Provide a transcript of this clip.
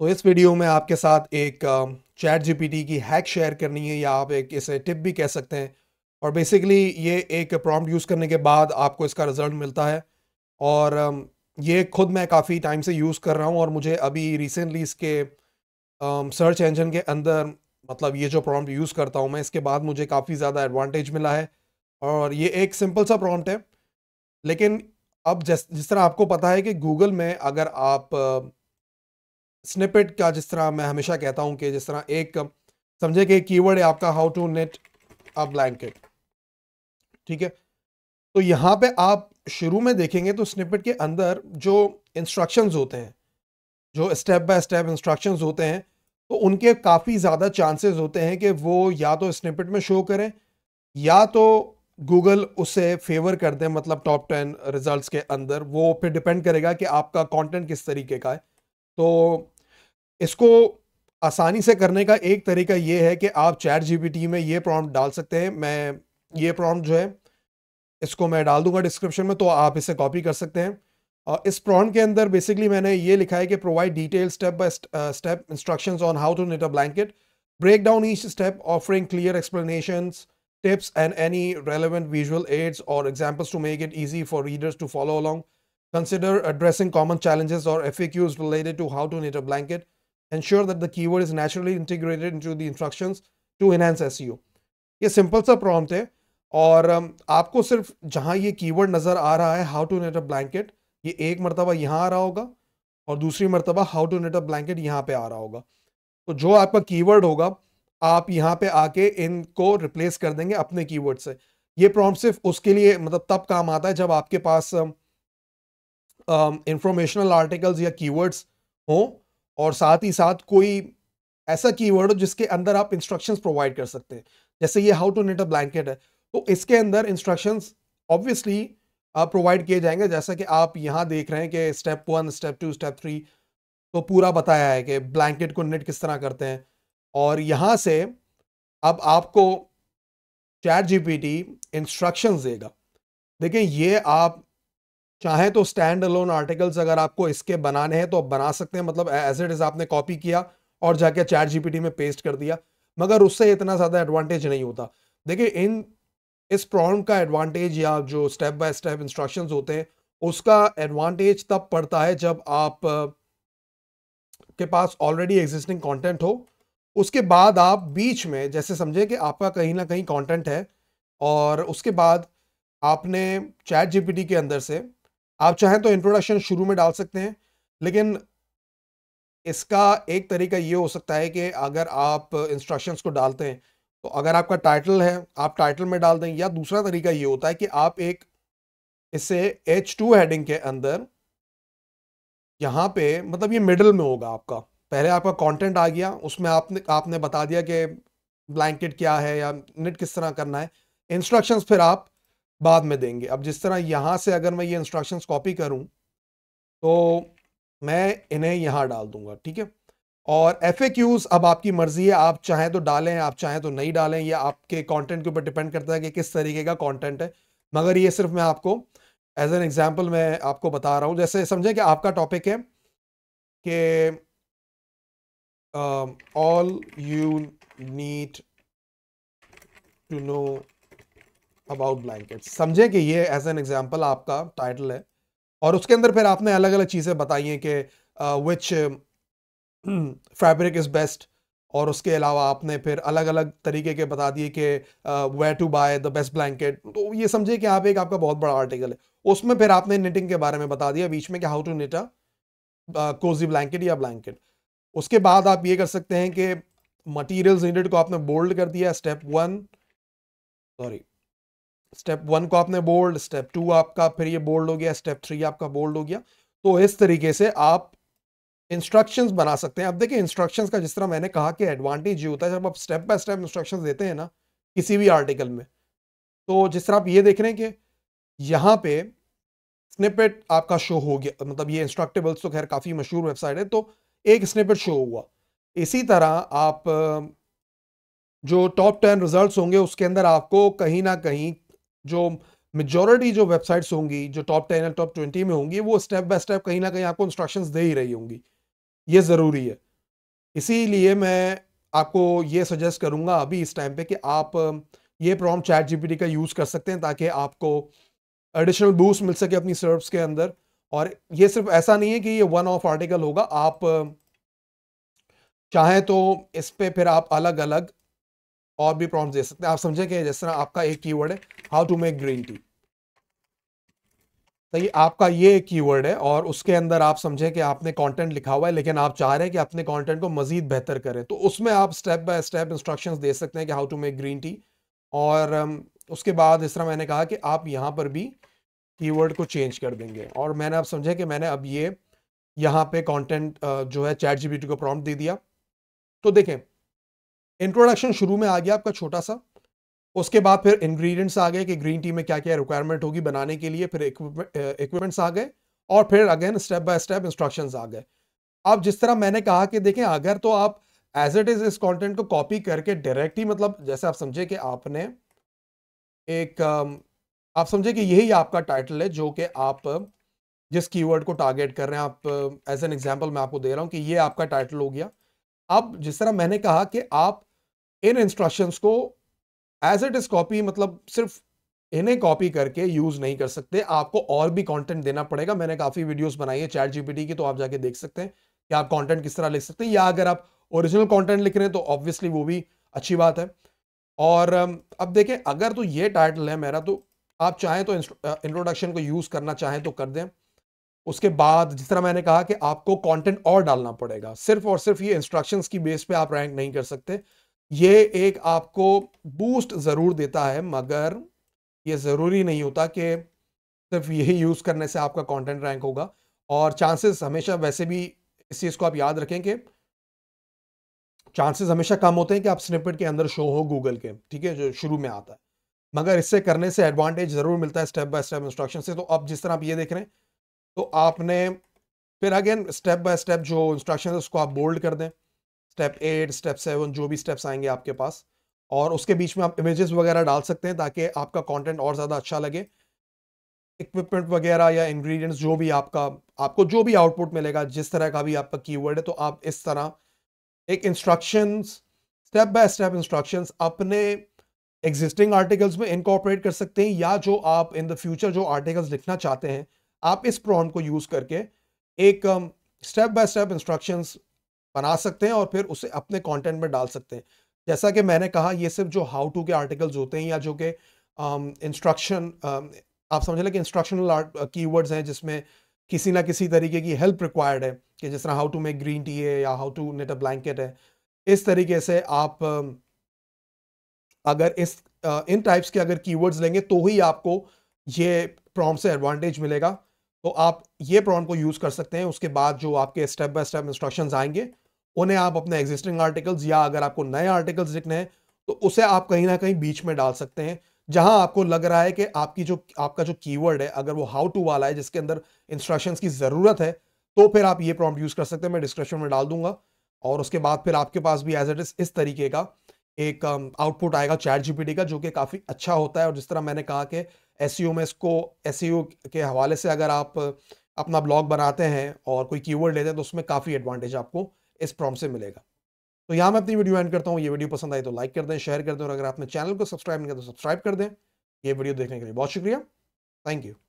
तो इस वीडियो में आपके साथ एक चैट जीपीटी की हैक शेयर करनी है या आप एक इसे टिप भी कह सकते हैं और बेसिकली ये एक प्रॉम्प्ट यूज़ करने के बाद आपको इसका रिज़ल्ट मिलता है और ये खुद मैं काफ़ी टाइम से यूज़ कर रहा हूँ और मुझे अभी रिसेंटली इसके सर्च इंजन के अंदर मतलब ये जो प्रॉम्प्ट यूज़ करता हूँ मैं इसके बाद मुझे काफ़ी ज़्यादा एडवांटेज मिला है और ये एक सिंपल सा प्रॉम्प्ट है लेकिन अब जिस जिस तरह आपको पता है कि गूगल में अगर आप स्निपेट का जिस तरह मैं हमेशा कहता हूं कि जिस तरह एक समझे कि कीवर्ड है आपका how to knit a blanket ठीक है तो यहाँ पे आप शुरू में देखेंगे तो स्निपेट के अंदर जो इंस्ट्रक्शंस होते हैं जो स्टेप बाय स्टेप इंस्ट्रक्शंस होते हैं तो उनके काफ़ी ज़्यादा चांसेस होते हैं कि वो या तो स्निपेट में शो करें या तो गूगल उसे फेवर कर दें मतलब टॉप टेन रिजल्ट के अंदर वो फिर डिपेंड करेगा कि आपका कॉन्टेंट किस तरीके का है तो इसको आसानी से करने का एक तरीका ये है कि आप चैट जी में ये प्रॉम्प्ट डाल सकते हैं मैं ये प्रॉम्प्ट जो है इसको मैं डाल दूंगा डिस्क्रिप्शन में तो आप इसे कॉपी कर सकते हैं और इस प्रॉम्प्ट के अंदर बेसिकली मैंने ये लिखा है कि provide detail step by step instructions on how to knit a blanket break down each step offering clear explanations tips and any relevant visual aids और examples to make it easy for readers to follow along Consider addressing common challenges or FAQs related to how to knit a blanket. Ensure that the keyword is naturally integrated into the instructions to enhance SEO. ये simple सा prompt है और um, आपको सिर्फ जहाँ ये keyword नज़र आ रहा है how to knit a blanket ये एक मरतबा यहाँ आ रहा होगा और दूसरी मरतबा how to knit a blanket यहाँ पे आ रहा होगा तो जो आपका कीवर्ड होगा आप यहां पे आके इनको रिप्लेस कर देंगे अपने कीवर्ड से ये प्रॉम्प्ट सिर्फ उसके लिए मतलब तब काम आता है जब आपके पास um, इंफॉर्मेशनल um, आर्टिकल्स या कीवर्ड्स हों और साथ ही साथ कोई ऐसा कीवर्ड हो जिसके अंदर आप इंस्ट्रक्शंस प्रोवाइड कर सकते हैं जैसे ये how to knit a blanket है तो इसके अंदर इंस्ट्रक्शंस ऑब्वियसली आप प्रोवाइड किए जाएंगे जैसा कि आप यहाँ देख रहे हैं कि step one step two step three तो पूरा बताया है कि ब्लैंकेट को नेट किस तरह करते हैं और यहाँ से अब आपको चैट टी इंस्ट्रक्शंस देगा देखें ये आप चाहे तो स्टैंड अलोन आर्टिकल्स अगर आपको इसके बनाने हैं तो आप बना सकते हैं मतलब एज इट इज आपने कॉपी किया और जाके चैट जीपीटी में पेस्ट कर दिया मगर उससे इतना ज़्यादा एडवांटेज नहीं होता देखिए इन इस प्रॉब्लम का एडवांटेज या जो स्टेप बाय स्टेप इंस्ट्रक्शन होते हैं उसका एडवांटेज तब पड़ता है जब आप के पास ऑलरेडी एग्जिस्टिंग कॉन्टेंट हो उसके बाद आप बीच में जैसे समझे कि आपका कहीं ना कहीं कॉन्टेंट है और उसके बाद आपने चैट जीपीटी के अंदर से आप चाहें तो इंट्रोडक्शन शुरू में डाल सकते हैं लेकिन इसका एक तरीका ये हो सकता है कि अगर आप इंस्ट्रक्शंस को डालते हैं तो अगर आपका टाइटल है आप टाइटल में डाल दें या दूसरा तरीका ये होता है कि आप एक इसे एच टू हेडिंग के अंदर यहाँ पे मतलब ये मिडल में होगा आपका पहले आपका कंटेंट आ गया उसमें आपने आपने बता दिया कि ब्लैंकेट क्या है या निट किस तरह करना है इंस्ट्रक्शंस फिर आप बाद में देंगे अब जिस तरह यहाँ से अगर मैं ये इंस्ट्रक्शंस कॉपी करूँ तो मैं इन्हें यहाँ डाल दूंगा ठीक है और एफ अब आपकी मर्ज़ी है आप चाहें तो डालें आप चाहें तो नहीं डालें यह आपके कॉन्टेंट के ऊपर डिपेंड करता है कि किस तरीके का कॉन्टेंट है मगर ये सिर्फ मैं आपको एज एन एग्जाम्पल मैं आपको बता रहा हूँ जैसे समझें कि आपका टॉपिक है कि all you need to know about blanket समझे कि ये एज एन एग्जाम्पल आपका टाइटल है और उसके अंदर फिर आपने अलग अलग चीज़ें बताई हैं कि विच फैब्रिक इज़ बेस्ट और उसके अलावा आपने फिर अलग अलग तरीके के बता दिए कि way to buy the best blanket तो ये समझे कि आप एक आपका बहुत बड़ा आर्टिकल है उसमें फिर आपने निटिंग के बारे में बता दिया बीच में कि how to knit a cosy blanket या ब्लैंकेट उसके बाद आप ये कर सकते हैं कि मटीरियल्स नीडेड को आपने बोल्ड कर दिया step one sorry step one को आपने बोल्ड स्टेप टू आपका फिर ये बोल्ड हो गया स्टेप थ्री आपका बोल्ड हो गया तो इस तरीके से आप इंस्ट्रक्शंस बना सकते हैं अब देखिए इंस्ट्रक्शंस का जिस तरह मैंने कहा कि एडवांटेज ये होता है जब आप स्टेप बाय स्टेप इंस्ट्रक्शंस देते हैं ना किसी भी आर्टिकल में तो जिस तरह आप ये देख रहे हैं कि यहाँ पे स्निपेट आपका शो हो गया मतलब ये इंस्ट्रक्टेबल्स तो खैर काफ़ी मशहूर वेबसाइट है तो एक स्निपेट शो हुआ इसी तरह आप जो टॉप टेन रिजल्ट्स होंगे उसके अंदर आपको कहीं ना कहीं जो मेजोरिटी जो वेबसाइट्स होंगी जो टॉप टेन या टॉप ट्वेंटी में होंगी वो स्टेप बाय स्टेप कहीं ना कहीं आपको इंस्ट्रक्शन दे ही रही होंगी ये ज़रूरी है इसीलिए मैं आपको ये सजेस्ट करूंगा अभी इस टाइम पे कि आप ये प्रॉम चैट जीपीटी का यूज़ कर सकते हैं ताकि आपको एडिशनल बूस्ट मिल सके अपनी सर्व्स के अंदर और ये सिर्फ ऐसा नहीं है कि ये वन ऑफ आर्टिकल होगा आप चाहें तो इस पर फिर आप अलग अलग और भी प्रॉम्प्ट दे सकते हैं आप समझे कि जैसे आपका एक कीवर्ड है how to make green tea तो ये आपका ये एक कीवर्ड है और उसके अंदर आप समझे कि आपने कंटेंट लिखा हुआ है लेकिन आप चाह रहे हैं कि अपने कंटेंट को मजीद बेहतर करें तो उसमें आप स्टेप बाय स्टेप इंस्ट्रक्शंस दे सकते हैं कि how to make green tea और um, उसके बाद इस तरह मैंने कहा कि आप यहाँ पर भी कीवर्ड को चेंज कर देंगे और मैंने आप समझे कि मैंने अब ये यहाँ पे कॉन्टेंट जो है चैट जी को प्रॉम्प्ट दे दिया तो देखें इंट्रोडक्शन शुरू में आ गया आपका छोटा सा उसके बाद फिर इंग्रेडिएंट्स आ गए कि ग्रीन टी में क्या क्या रिक्वायरमेंट होगी बनाने के लिए फिर इक्विपमेंट्स आ गए और फिर again step by step instructions आ गए अब जिस तरह मैंने कहा कि देखें अगर तो आप एज इट इज इस कंटेंट को कॉपी करके डायरेक्ट ही मतलब जैसे आप समझे कि आपने एक आप समझे कि यही आपका टाइटल है जो कि आप जिस की को टारगेट कर रहे हैं आप एज एन एग्जाम्पल मैं आपको दे रहा हूँ कि ये आपका टाइटल हो गया अब जिस तरह मैंने कहा कि आप इन इंस्ट्रक्शंस को एज इट इज कॉपी मतलब सिर्फ इन्हें कॉपी करके यूज नहीं कर सकते आपको और भी कंटेंट देना पड़ेगा मैंने काफी वीडियोस बनाई है चैट जीपीटी की तो आप जाके देख सकते हैं कि आप कंटेंट किस तरह लिख सकते हैं या अगर आप ओरिजिनल कंटेंट लिख रहे हैं तो ऑब्वियसली वो भी अच्छी बात है और अब देखें अगर तो ये टाइटल है मेरा तो आप चाहें तो इंट्रोडक्शन को यूज करना चाहें तो कर दें उसके बाद जिस तरह मैंने कहा कि आपको कॉन्टेंट और डालना पड़ेगा सिर्फ और सिर्फ ये इंस्ट्रक्शन की बेस पर आप रैंक नहीं कर सकते ये एक आपको बूस्ट ज़रूर देता है मगर ये ज़रूरी नहीं होता कि सिर्फ यही यूज़ करने से आपका कंटेंट रैंक होगा और चांसेस हमेशा वैसे भी इस चीज़ को आप याद रखें कि चांसेस हमेशा कम होते हैं कि आप स्निपेट के अंदर शो हो गूगल के ठीक है जो शुरू में आता है मगर इससे करने से एडवांटेज ज़रूर मिलता है स्टेप बाय स्टेप इंस्ट्रक्शन से तो अब जिस तरह आप ये देख रहे हैं तो आपने फिर अगेन स्टेप बाय स्टेप जो इंस्ट्रक्शन है उसको आप बोल्ड कर दें स्टेप एट स्टेप सेवन जो भी स्टेप्स आएंगे आपके पास और उसके बीच में आप इमेजेस वगैरह डाल सकते हैं ताकि आपका कंटेंट और ज़्यादा अच्छा लगे इक्विपमेंट वगैरह या इंग्रेडिएंट्स जो भी आपका आपको जो भी आउटपुट मिलेगा जिस तरह का भी आपका कीवर्ड है तो आप इस तरह एक instructions step by step instructions अपने एग्जिस्टिंग आर्टिकल्स में इनकॉपरेट कर सकते हैं या जो आप इन द फ्यूचर जो आर्टिकल्स लिखना चाहते हैं आप इस प्रॉन को यूज़ करके एक स्टेप बाय स्टेप इंस्ट्रक्शंस बना सकते हैं और फिर उसे अपने कंटेंट में डाल सकते हैं जैसा कि मैंने कहा ये सिर्फ जो हाउ टू के आर्टिकल्स होते हैं या जो कि इंस्ट्रक्शन um, um, आप समझ लें कि इंस्ट्रक्शनल कीवर्ड्स uh, हैं जिसमें किसी ना किसी तरीके की हेल्प रिक्वायर्ड है कि जिस तरह how to make green tea है या how to knit a blanket है इस तरीके से आप um, अगर इस uh, इन टाइप्स के अगर कीवर्ड्स लेंगे तो ही आपको ये प्रॉम्प्ट से एडवांटेज मिलेगा तो आप ये प्रॉन को यूज़ कर सकते हैं उसके बाद जो आपके स्टेप बाय स्टेप इंस्ट्रक्शंस आएंगे उन्हें आप अपने एग्जिस्टिंग आर्टिकल्स या अगर आपको नए आर्टिकल्स लिखने हैं तो उसे आप कहीं ना कहीं बीच में डाल सकते हैं जहां आपको लग रहा है कि आपकी जो आपका जो कीवर्ड है अगर वो हाउ टू वाला है जिसके अंदर इंस्ट्रक्शन की ज़रूरत है तो फिर आप ये प्रॉम्प्ट यूज़ कर सकते हैं मैं डिस्क्रिप्शन में डाल दूंगा और उसके बाद फिर आपके पास भी एज एट इस तरीके का एक आउटपुट आएगा चैट जीपीटी का जो कि काफ़ी अच्छा होता है और जिस तरह मैंने कहा कि एस में इसको एस के हवाले से अगर आप अपना ब्लॉग बनाते हैं और कोई कीवर्ड लेते हैं तो उसमें काफ़ी एडवांटेज आपको इस प्रॉम से मिलेगा तो यहाँ मैं अपनी वीडियो एंड करता हूँ ये वीडियो पसंद आई तो लाइक कर दें शेयर कर दें और अगर आपने चैनल को सब्सक्राइब नहीं किया तो सब्सक्राइब कर दें ये वीडियो देखने के लिए बहुत शुक्रिया थैंक यू